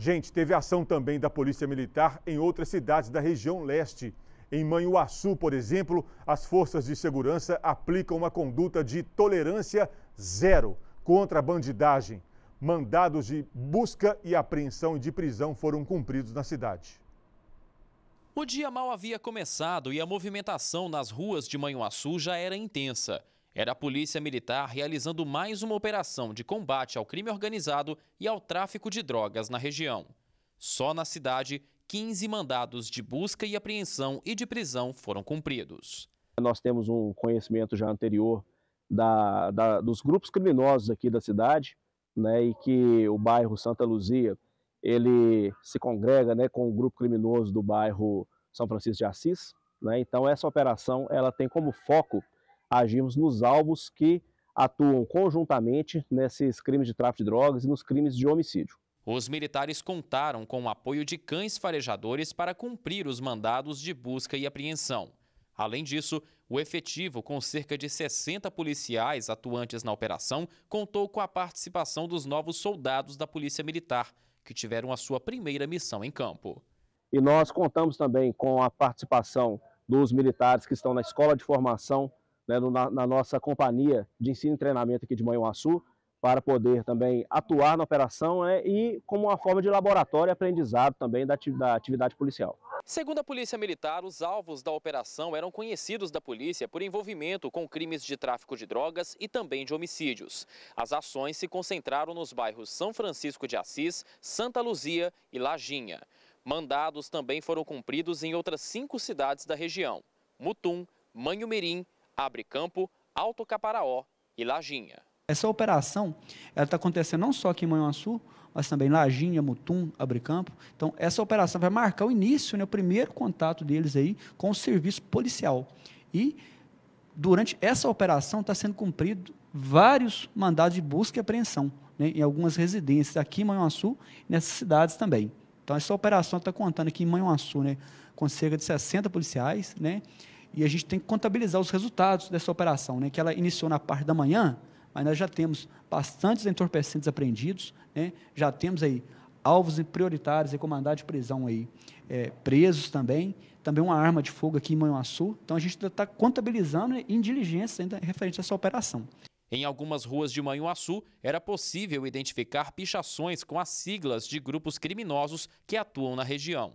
Gente, teve ação também da Polícia Militar em outras cidades da região leste. Em Manhuaçu, por exemplo, as forças de segurança aplicam uma conduta de tolerância zero contra a bandidagem. Mandados de busca e apreensão e de prisão foram cumpridos na cidade. O dia mal havia começado e a movimentação nas ruas de Manhuaçu já era intensa. Era a Polícia Militar realizando mais uma operação de combate ao crime organizado e ao tráfico de drogas na região. Só na cidade, 15 mandados de busca e apreensão e de prisão foram cumpridos. Nós temos um conhecimento já anterior da, da, dos grupos criminosos aqui da cidade, né, e que o bairro Santa Luzia ele se congrega, né, com o grupo criminoso do bairro São Francisco de Assis, né? Então essa operação ela tem como foco agimos nos alvos que atuam conjuntamente nesses crimes de tráfico de drogas e nos crimes de homicídio. Os militares contaram com o apoio de cães farejadores para cumprir os mandados de busca e apreensão. Além disso, o efetivo, com cerca de 60 policiais atuantes na operação, contou com a participação dos novos soldados da Polícia Militar, que tiveram a sua primeira missão em campo. E nós contamos também com a participação dos militares que estão na Escola de Formação né, na, na, nossa companhia de ensino e treinamento aqui de Manhuaçu, para poder também atuar na operação né, e como uma forma de laboratório e aprendizado também da, da atividade policial. Segundo a Polícia Militar, os alvos da operação eram conhecidos da polícia por envolvimento com crimes de tráfico de drogas e também de homicídios. As ações se concentraram nos bairros São Francisco de Assis, Santa Luzia e Lajinha. Mandados também foram cumpridos em outras cinco cidades da região: Mutum, Manhumirim, Abre Campo, Alto Caparaó e Lajinha. Essa operação está acontecendo não só aqui em Manhuaçu, mas também Lajinha, Mutum, Abre Campo. Então, essa operação vai marcar o início, né, o primeiro contato deles aí com o serviço policial. E, durante essa operação, está sendo cumprido vários mandados de busca e apreensão né, em algumas residências aqui em Manhuaçu e nessas cidades também. Então, essa operação está contando aqui em Manhuaçu né, com cerca de 60 policiais, né, e a gente tem que contabilizar os resultados dessa operação, né? que ela iniciou na parte da manhã, mas nós já temos bastantes entorpecentes apreendidos, né? já temos aí alvos prioritários e comandados de prisão aí, é, presos também, também uma arma de fogo aqui em Manhuaçu. Então a gente ainda está contabilizando em diligência ainda referente a essa operação. Em algumas ruas de Manhuaçu, era possível identificar pichações com as siglas de grupos criminosos que atuam na região.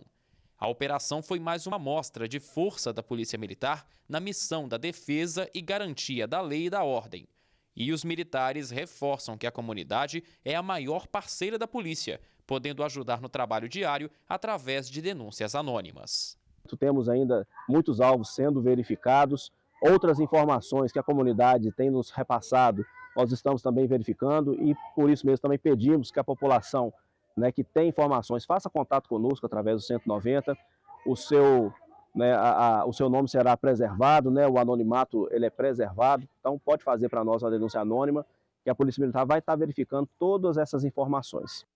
A operação foi mais uma mostra de força da Polícia Militar na missão da defesa e garantia da lei e da ordem. E os militares reforçam que a comunidade é a maior parceira da polícia, podendo ajudar no trabalho diário através de denúncias anônimas. Temos ainda muitos alvos sendo verificados, outras informações que a comunidade tem nos repassado, nós estamos também verificando e por isso mesmo também pedimos que a população né, que tem informações, faça contato conosco através do 190. O seu, né, a, a, o seu nome será preservado, né, o anonimato ele é preservado. Então pode fazer para nós a denúncia anônima, que a Polícia Militar vai estar tá verificando todas essas informações.